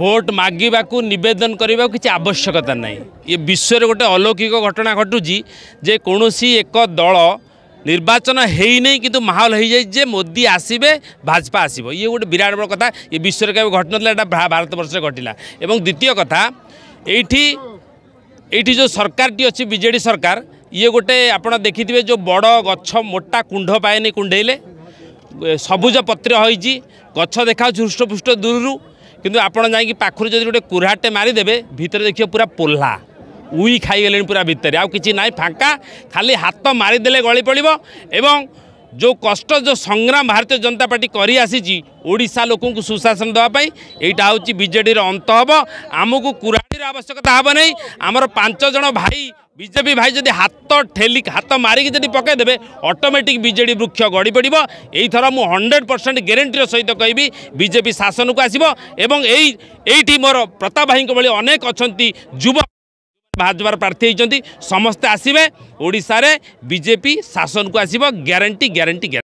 vote মাগিবা নিবেদন করা কিছু আবশ্যকতা নাই ইয়ে বিশ্বের গোটে অলৌকিক ঘটনা ঘটুছি যে কোণী এক দল নির্বাচন হয়ে নাই কিন্তু মাহল হয়ে যাই যে মোদি আসবে ভাজপা আসবে ইয়ে গোটে বিরাট বড় কথা ইয়ে বিশ্বের কেবে ঘটনলা এটা ভারতবর্ষে ঘটিলা এবং দ্বিতীয় কথা এইটি এইটি যে সরকারটি অজেডি সরকার ইয়ে গোটে আপনার দেখিবে যে বড় গছ মোটা কুণ্ড পায়নি কুণ্ডেইলে ସବୁଜ ପତ୍ର ହୋଇଛି ଗଛ ଦେଖାଉଛି ହୃଷ୍ଟପୁଷ୍ଟ ଦୂରରୁ କିନ୍ତୁ ଆପଣ ଯାଇକି ପାଖରୁ ଯଦି ଗୋଟେ କୁରାଟେ ମାରିଦେବେ ଭିତରେ ଦେଖିବେ ପୁରା ପୋହ୍ଲା ଉଇ ଖାଇଗଲେଣି ପୁରା ଭିତରେ ଆଉ କିଛି ନାହିଁ ଫାଙ୍କା ଖାଲି ହାତ ମାରିଦେଲେ ଗଳି ପଡ଼ିବ ଏବଂ ଯେଉଁ କଷ୍ଟ ଯେଉଁ ସଂଗ୍ରାମ ଭାରତୀୟ ଜନତା ପାର୍ଟି କରିଆସିଛି ଓଡ଼ିଶା ଲୋକଙ୍କୁ ସୁଶାସନ ଦେବା ପାଇଁ ଏଇଟା ହେଉଛି ବିଜେଡ଼ିର ଅନ୍ତ ହେବ ଆମକୁ କୁରାଡ଼ିର ଆବଶ୍ୟକତା ହେବ ନାହିଁ ଆମର ପାଞ୍ଚ ଜଣ ଭାଇ বিজেপি ভাই যদি হাত ঠেলি হাত মারিকি যদি পকাইদেবে অটোমেটিক বিজেডি বৃক্ষ গড়ি পড়ব এইথর মু হন্ড্রেড পরসেন্ট গ্যারেটির সহিত কবি বিজেপি শাসনকু আসব এবং এই এইটি মোর প্রতাপ ভাইঙ্ ভাই অনেক অনেক যুব ভাজবার প্রার্থী হয়েছেন সমস্তে আসবে ওড়শার বিজেপি শাসনকু আসব গ্যারেটি গ্যারেটি